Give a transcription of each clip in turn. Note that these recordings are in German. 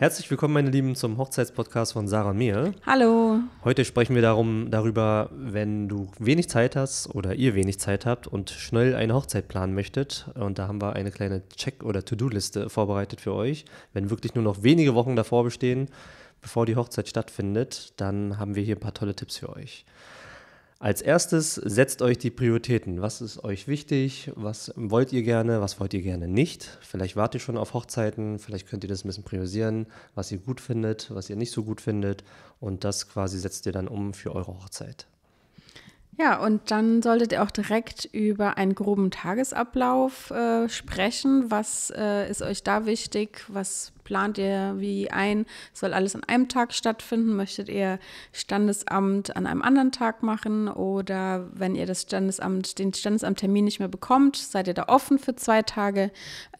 Herzlich willkommen, meine Lieben, zum Hochzeitspodcast von Sarah und mir. Hallo. Heute sprechen wir darum, darüber, wenn du wenig Zeit hast oder ihr wenig Zeit habt und schnell eine Hochzeit planen möchtet. Und da haben wir eine kleine Check- oder To-Do-Liste vorbereitet für euch. Wenn wirklich nur noch wenige Wochen davor bestehen, bevor die Hochzeit stattfindet, dann haben wir hier ein paar tolle Tipps für euch. Als erstes setzt euch die Prioritäten. Was ist euch wichtig? Was wollt ihr gerne? Was wollt ihr gerne nicht? Vielleicht wartet ihr schon auf Hochzeiten. Vielleicht könnt ihr das ein bisschen priorisieren, was ihr gut findet, was ihr nicht so gut findet. Und das quasi setzt ihr dann um für eure Hochzeit. Ja, und dann solltet ihr auch direkt über einen groben Tagesablauf äh, sprechen. Was äh, ist euch da wichtig? Was plant ihr wie ein? Soll alles an einem Tag stattfinden? Möchtet ihr Standesamt an einem anderen Tag machen? Oder wenn ihr das Standesamt, den Standesamttermin nicht mehr bekommt, seid ihr da offen für zwei Tage,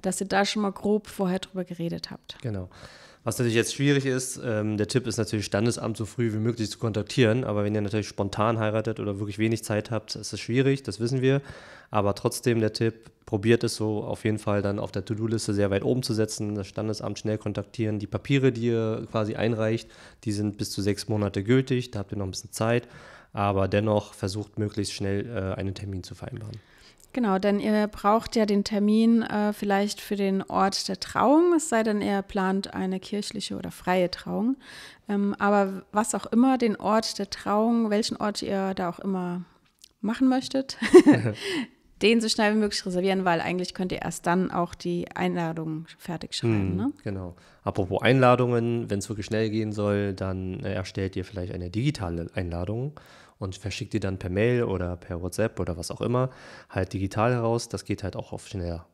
dass ihr da schon mal grob vorher drüber geredet habt? Genau. Was natürlich jetzt schwierig ist, ähm, der Tipp ist natürlich, Standesamt so früh wie möglich zu kontaktieren. Aber wenn ihr natürlich spontan heiratet oder wirklich wenig Zeit habt, ist es schwierig, das wissen wir. Aber trotzdem der Tipp, probiert es so auf jeden Fall dann auf der To-Do-Liste sehr weit oben zu setzen, das Standesamt schnell kontaktieren. Die Papiere, die ihr quasi einreicht, die sind bis zu sechs Monate gültig, da habt ihr noch ein bisschen Zeit. Aber dennoch versucht möglichst schnell äh, einen Termin zu vereinbaren. Genau, denn ihr braucht ja den Termin äh, vielleicht für den Ort der Trauung, es sei denn, ihr plant eine kirchliche oder freie Trauung. Ähm, aber was auch immer, den Ort der Trauung, welchen Ort ihr da auch immer machen möchtet, den so schnell wie möglich reservieren, weil eigentlich könnt ihr erst dann auch die Einladung fertig schreiben. Mm, ne? Genau. Apropos Einladungen, wenn es wirklich schnell gehen soll, dann äh, erstellt ihr vielleicht eine digitale Einladung und verschickt die dann per Mail oder per WhatsApp oder was auch immer halt digital heraus. Das geht halt auch oft schneller.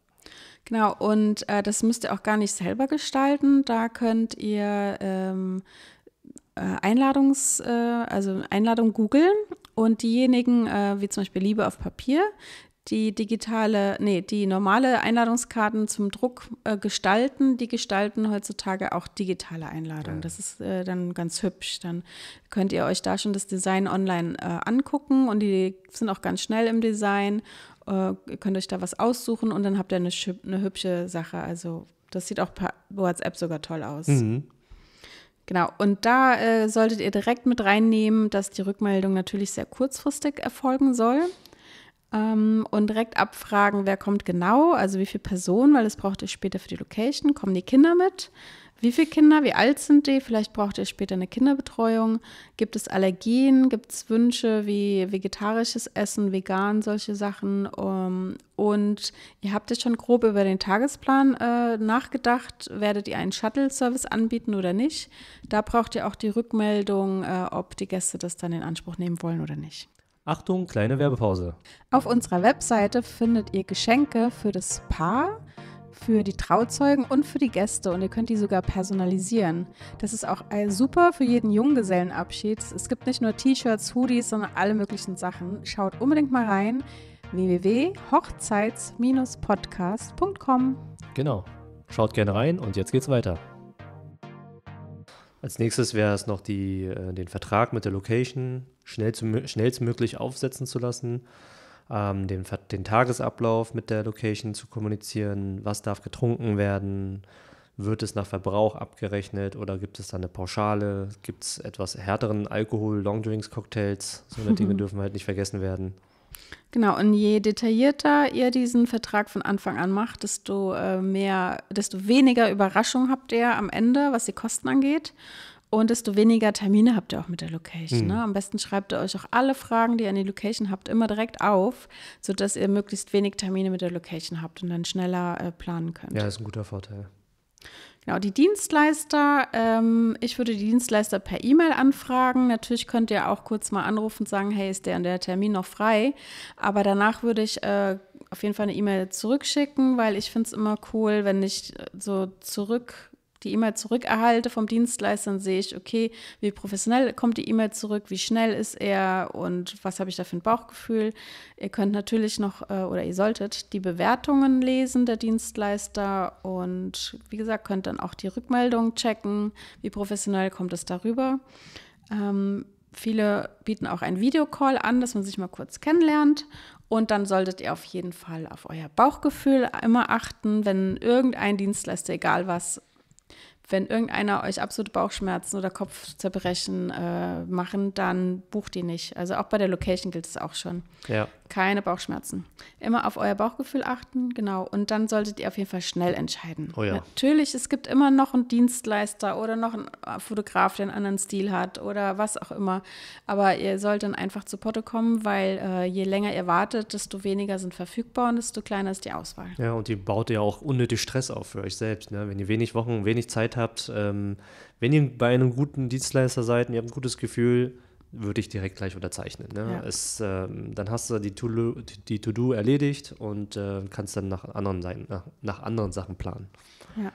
Genau, und äh, das müsst ihr auch gar nicht selber gestalten. Da könnt ihr ähm, äh, Einladungs, äh, also Einladung googeln und diejenigen, äh, wie zum Beispiel Liebe auf Papier, die digitale, nee, die normale Einladungskarten zum Druck äh, gestalten. Die gestalten heutzutage auch digitale Einladungen. Ja. Das ist äh, dann ganz hübsch. Dann könnt ihr euch da schon das Design online äh, angucken und die sind auch ganz schnell im Design. Äh, ihr könnt euch da was aussuchen und dann habt ihr eine, eine hübsche Sache. Also das sieht auch per WhatsApp sogar toll aus. Mhm. Genau, und da äh, solltet ihr direkt mit reinnehmen, dass die Rückmeldung natürlich sehr kurzfristig erfolgen soll ähm, und direkt abfragen, wer kommt genau, also wie viele Personen, weil das braucht ihr später für die Location. Kommen die Kinder mit? Wie viele Kinder, wie alt sind die? Vielleicht braucht ihr später eine Kinderbetreuung. Gibt es Allergien? Gibt es Wünsche wie vegetarisches Essen, vegan, solche Sachen? Ähm, und ihr habt jetzt schon grob über den Tagesplan äh, nachgedacht. Werdet ihr einen Shuttle-Service anbieten oder nicht? Da braucht ihr auch die Rückmeldung, äh, ob die Gäste das dann in Anspruch nehmen wollen oder nicht. Achtung, kleine Werbepause. Auf unserer Webseite findet ihr Geschenke für das Paar, für die Trauzeugen und für die Gäste und ihr könnt die sogar personalisieren. Das ist auch super für jeden Junggesellenabschied. Es gibt nicht nur T-Shirts, Hoodies, sondern alle möglichen Sachen. Schaut unbedingt mal rein www.hochzeits-podcast.com. Genau. Schaut gerne rein und jetzt geht's weiter. Als nächstes wäre es noch die, äh, den Vertrag mit der Location schnell zu, schnellstmöglich aufsetzen zu lassen, ähm, den, den Tagesablauf mit der Location zu kommunizieren, was darf getrunken werden, wird es nach Verbrauch abgerechnet oder gibt es da eine Pauschale? Gibt es etwas härteren Alkohol, Longdrinks, Cocktails? So eine Dinge dürfen halt nicht vergessen werden. Genau, und je detaillierter ihr diesen Vertrag von Anfang an macht, desto äh, mehr, desto weniger Überraschung habt ihr am Ende, was die Kosten angeht. Und desto weniger Termine habt ihr auch mit der Location. Hm. Ne? Am besten schreibt ihr euch auch alle Fragen, die ihr an die Location habt, immer direkt auf, sodass ihr möglichst wenig Termine mit der Location habt und dann schneller äh, planen könnt. Ja, ist ein guter Vorteil. Genau, die Dienstleister, ähm, ich würde die Dienstleister per E-Mail anfragen. Natürlich könnt ihr auch kurz mal anrufen und sagen, hey, ist der und der Termin noch frei? Aber danach würde ich äh, auf jeden Fall eine E-Mail zurückschicken, weil ich finde es immer cool, wenn ich äh, so zurück die E-Mail zurückerhalte vom Dienstleister, dann sehe ich, okay, wie professionell kommt die E-Mail zurück, wie schnell ist er und was habe ich da für ein Bauchgefühl. Ihr könnt natürlich noch äh, oder ihr solltet die Bewertungen lesen der Dienstleister und wie gesagt, könnt dann auch die Rückmeldung checken, wie professionell kommt es darüber. Ähm, viele bieten auch einen Videocall an, dass man sich mal kurz kennenlernt. Und dann solltet ihr auf jeden Fall auf euer Bauchgefühl immer achten, wenn irgendein Dienstleister, egal was, wenn irgendeiner euch absolute Bauchschmerzen oder Kopfzerbrechen äh, machen, dann bucht die nicht. Also auch bei der Location gilt es auch schon. Ja keine Bauchschmerzen. Immer auf euer Bauchgefühl achten, genau. Und dann solltet ihr auf jeden Fall schnell entscheiden. Oh ja. Natürlich, es gibt immer noch einen Dienstleister oder noch einen äh, Fotograf, der einen anderen Stil hat oder was auch immer. Aber ihr sollt dann einfach zu Potte kommen, weil äh, je länger ihr wartet, desto weniger sind verfügbar und desto kleiner ist die Auswahl. Ja, und die baut ja auch unnötig Stress auf für euch selbst. Ne? Wenn ihr wenig Wochen, wenig Zeit habt, ähm, wenn ihr bei einem guten Dienstleister seid und ihr habt ein gutes Gefühl, würde ich direkt gleich unterzeichnen. Ne? Ja. Es, ähm, dann hast du die To-Do to erledigt und äh, kannst dann nach anderen, Seiten, nach, nach anderen Sachen planen. Ja.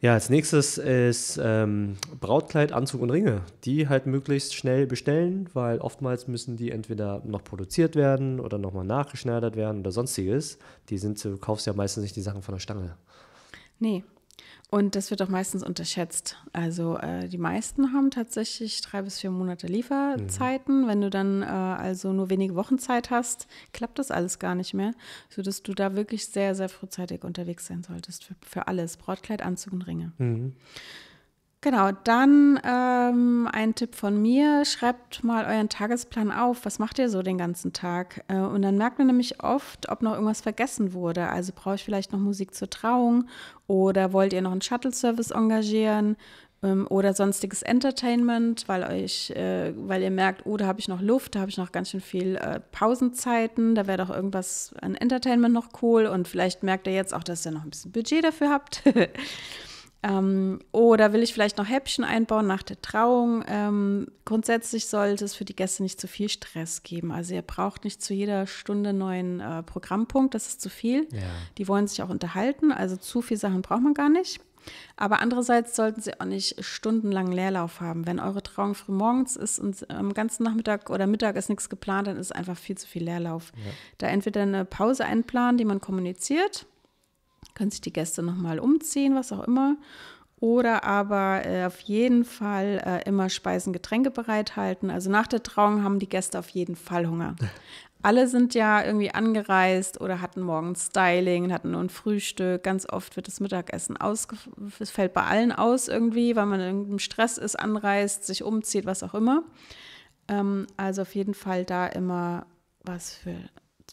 Ja, als nächstes ist ähm, Brautkleid, Anzug und Ringe. Die halt möglichst schnell bestellen, weil oftmals müssen die entweder noch produziert werden oder nochmal nachgeschneidert werden oder sonstiges. Die sind, du kaufst ja meistens nicht die Sachen von der Stange. Nee, und das wird auch meistens unterschätzt. Also äh, die meisten haben tatsächlich drei bis vier Monate Lieferzeiten. Mhm. Wenn du dann äh, also nur wenige Wochen Zeit hast, klappt das alles gar nicht mehr, sodass du da wirklich sehr, sehr frühzeitig unterwegs sein solltest für, für alles, Brautkleid, Anzug und Ringe. Mhm. Genau, dann ähm, ein Tipp von mir, schreibt mal euren Tagesplan auf, was macht ihr so den ganzen Tag? Äh, und dann merkt man nämlich oft, ob noch irgendwas vergessen wurde. Also brauche ich vielleicht noch Musik zur Trauung oder wollt ihr noch einen Shuttle-Service engagieren ähm, oder sonstiges Entertainment, weil, euch, äh, weil ihr merkt, oh, da habe ich noch Luft, da habe ich noch ganz schön viel äh, Pausenzeiten, da wäre doch irgendwas an Entertainment noch cool und vielleicht merkt ihr jetzt auch, dass ihr noch ein bisschen Budget dafür habt. Ähm, oder will ich vielleicht noch Häppchen einbauen nach der Trauung? Ähm, grundsätzlich sollte es für die Gäste nicht zu viel Stress geben. Also ihr braucht nicht zu jeder Stunde neuen äh, Programmpunkt, das ist zu viel. Ja. Die wollen sich auch unterhalten, also zu viel Sachen braucht man gar nicht. Aber andererseits sollten sie auch nicht stundenlang Leerlauf haben. Wenn eure Trauung früh morgens ist und am ganzen Nachmittag oder Mittag ist nichts geplant, dann ist einfach viel zu viel Leerlauf. Ja. Da entweder eine Pause einplanen, die man kommuniziert, können sich die Gäste nochmal umziehen, was auch immer. Oder aber äh, auf jeden Fall äh, immer Speisen, Getränke bereithalten. Also nach der Trauung haben die Gäste auf jeden Fall Hunger. Alle sind ja irgendwie angereist oder hatten morgens Styling, hatten nur ein Frühstück. Ganz oft wird das Mittagessen ausge... Es fällt bei allen aus irgendwie, weil man in irgendeinem Stress ist, anreist, sich umzieht, was auch immer. Ähm, also auf jeden Fall da immer was für,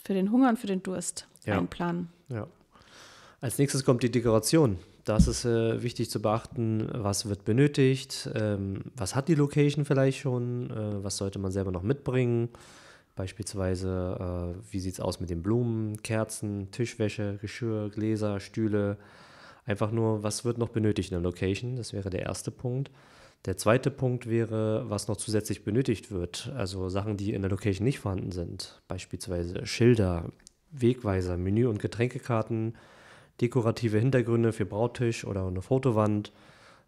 für den Hunger und für den Durst ja. einplanen. Ja. Als nächstes kommt die Dekoration. Das ist äh, wichtig zu beachten, was wird benötigt, ähm, was hat die Location vielleicht schon, äh, was sollte man selber noch mitbringen. Beispielsweise, äh, wie sieht es aus mit den Blumen, Kerzen, Tischwäsche, Geschirr, Gläser, Stühle. Einfach nur, was wird noch benötigt in der Location? Das wäre der erste Punkt. Der zweite Punkt wäre, was noch zusätzlich benötigt wird. Also Sachen, die in der Location nicht vorhanden sind. Beispielsweise Schilder, Wegweiser, Menü- und Getränkekarten, dekorative Hintergründe für Brautisch oder eine Fotowand.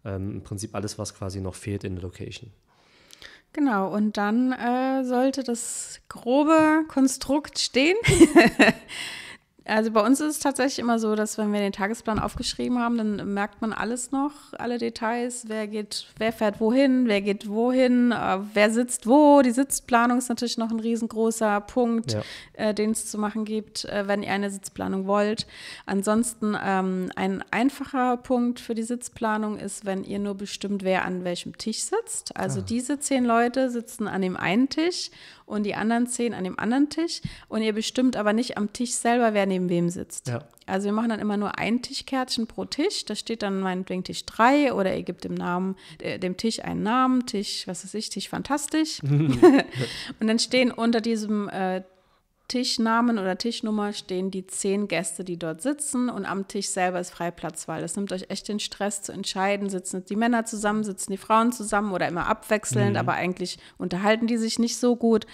Ähm, Im Prinzip alles, was quasi noch fehlt in der Location. Genau, und dann äh, sollte das grobe Konstrukt stehen. Also bei uns ist es tatsächlich immer so, dass wenn wir den Tagesplan aufgeschrieben haben, dann merkt man alles noch, alle Details, wer geht, wer fährt wohin, wer geht wohin, äh, wer sitzt wo. Die Sitzplanung ist natürlich noch ein riesengroßer Punkt, ja. äh, den es zu machen gibt, äh, wenn ihr eine Sitzplanung wollt. Ansonsten ähm, ein einfacher Punkt für die Sitzplanung ist, wenn ihr nur bestimmt, wer an welchem Tisch sitzt. Also ah. diese zehn Leute sitzen an dem einen Tisch und die anderen zehn an dem anderen Tisch und ihr bestimmt aber nicht am Tisch selber, wer neben wem sitzt. Ja. Also wir machen dann immer nur ein Tischkärtchen pro Tisch. Da steht dann meinetwegen Tisch 3 oder ihr gebt dem Namen, äh, dem Tisch einen Namen, Tisch, was weiß ich, Tisch fantastisch. und dann stehen unter diesem äh, Tischnamen oder Tischnummer stehen die zehn Gäste, die dort sitzen und am Tisch selber ist weil Das nimmt euch echt den Stress zu entscheiden, sitzen die Männer zusammen, sitzen die Frauen zusammen oder immer abwechselnd, mhm. aber eigentlich unterhalten die sich nicht so gut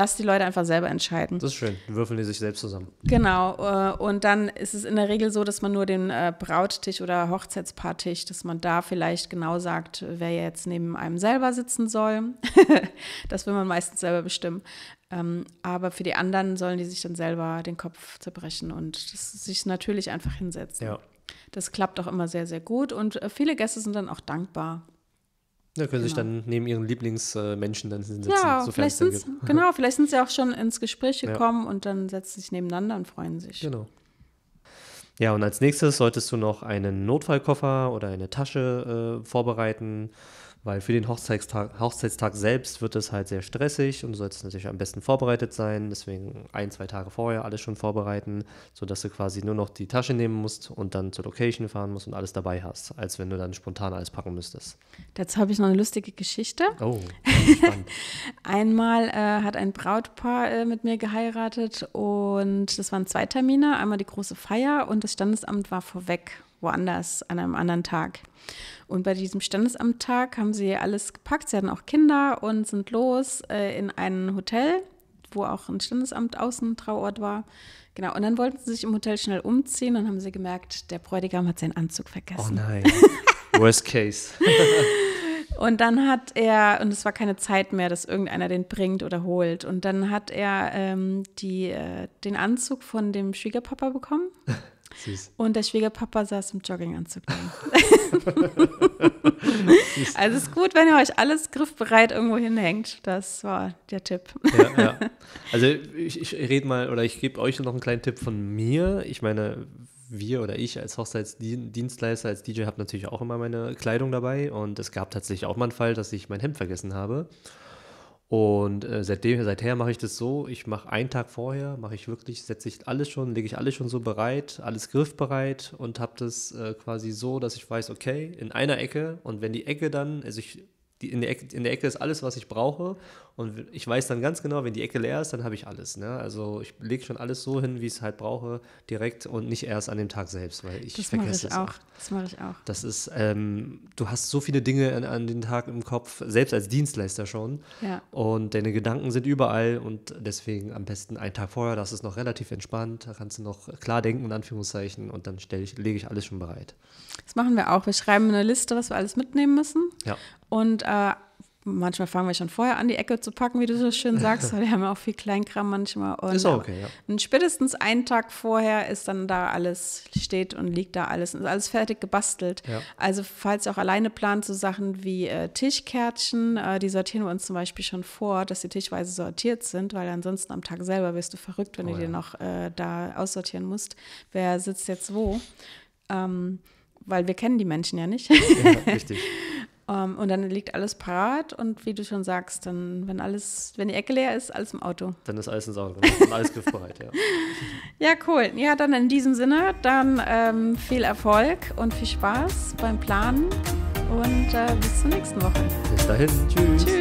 lass die Leute einfach selber entscheiden. Das ist schön, würfeln die sich selbst zusammen. Genau, äh, und dann ist es in der Regel so, dass man nur den äh, Brauttisch oder Hochzeitspaartisch, dass man da vielleicht genau sagt, wer jetzt neben einem selber sitzen soll. das will man meistens selber bestimmen. Ähm, aber für die anderen sollen die sich dann selber den Kopf zerbrechen und sich natürlich einfach hinsetzen. Ja. Das klappt auch immer sehr, sehr gut und äh, viele Gäste sind dann auch dankbar. Da können genau. sich dann neben ihren Lieblingsmenschen dann hinsetzen. Ja, so vielleicht sind's, genau, vielleicht sind sie auch schon ins Gespräch gekommen ja. und dann setzen sich nebeneinander und freuen sich. Genau. Ja, und als nächstes solltest du noch einen Notfallkoffer oder eine Tasche äh, vorbereiten weil für den Hochzeitstag, Hochzeitstag selbst wird es halt sehr stressig und du solltest natürlich am besten vorbereitet sein. Deswegen ein, zwei Tage vorher alles schon vorbereiten, sodass du quasi nur noch die Tasche nehmen musst und dann zur Location fahren musst und alles dabei hast, als wenn du dann spontan alles packen müsstest. Dazu habe ich noch eine lustige Geschichte. Oh, spannend. Einmal äh, hat ein Brautpaar äh, mit mir geheiratet und das waren zwei Termine. Einmal die große Feier und das Standesamt war vorweg woanders an einem anderen Tag. Und bei diesem Standesamttag haben sie alles gepackt. Sie hatten auch Kinder und sind los äh, in ein Hotel, wo auch ein Standesamt außen Trauort war. Genau, und dann wollten sie sich im Hotel schnell umziehen und haben sie gemerkt, der Bräutigam hat seinen Anzug oh vergessen. Oh nein. Worst case. und dann hat er, und es war keine Zeit mehr, dass irgendeiner den bringt oder holt. Und dann hat er ähm, die, äh, den Anzug von dem Schwiegerpapa bekommen. Süß. Und der Schwiegerpapa saß im Jogginganzug da. also ist gut, wenn ihr euch alles griffbereit irgendwo hinhängt. Das war der Tipp. Ja, ja. Also ich, ich rede mal oder ich gebe euch noch einen kleinen Tipp von mir. Ich meine, wir oder ich als Hochzeitsdienstleister, als DJ habe natürlich auch immer meine Kleidung dabei und es gab tatsächlich auch mal einen Fall, dass ich mein Hemd vergessen habe. Und äh, seitdem, seither mache ich das so, ich mache einen Tag vorher, mache ich wirklich, setze ich alles schon, lege ich alles schon so bereit, alles griffbereit und habe das äh, quasi so, dass ich weiß, okay, in einer Ecke und wenn die Ecke dann, also ich, die, in, der Ecke, in der Ecke ist alles, was ich brauche und ich weiß dann ganz genau, wenn die Ecke leer ist, dann habe ich alles. Ne? Also ich lege schon alles so hin, wie ich es halt brauche, direkt und nicht erst an dem Tag selbst, weil ich das vergesse ich es auch. auch. Das mache ich auch. Das ist, ähm, du hast so viele Dinge an, an, den Tag im Kopf, selbst als Dienstleister schon. Ja. Und deine Gedanken sind überall und deswegen am besten einen Tag vorher, das ist noch relativ entspannt, da kannst du noch klar denken, in Anführungszeichen, und dann ich, lege ich alles schon bereit. Das machen wir auch. Wir schreiben eine Liste, was wir alles mitnehmen müssen. Ja. Und äh, manchmal fangen wir schon vorher an, die Ecke zu packen, wie du so schön sagst, weil wir haben ja auch viel Kleinkram manchmal. Und ist auch okay, ja. Und spätestens einen Tag vorher ist dann da alles, steht und liegt da alles, ist alles fertig gebastelt. Ja. Also falls ihr auch alleine plant, so Sachen wie äh, Tischkärtchen, äh, die sortieren wir uns zum Beispiel schon vor, dass die tischweise sortiert sind, weil ansonsten am Tag selber wirst du verrückt, wenn oh, du ja. dir noch äh, da aussortieren musst, wer sitzt jetzt wo. Ähm, weil wir kennen die Menschen ja nicht. Ja, richtig. Um, ähm, und dann liegt alles parat und wie du schon sagst, dann, wenn alles, wenn die Ecke leer ist, alles im Auto. Dann ist alles ins Auto, dann ist alles griffbereit, ja. Ja, cool. Ja, dann in diesem Sinne, dann ähm, viel Erfolg und viel Spaß beim Planen und äh, bis zur nächsten Woche. Bis dahin. Tschüss. Tschüss.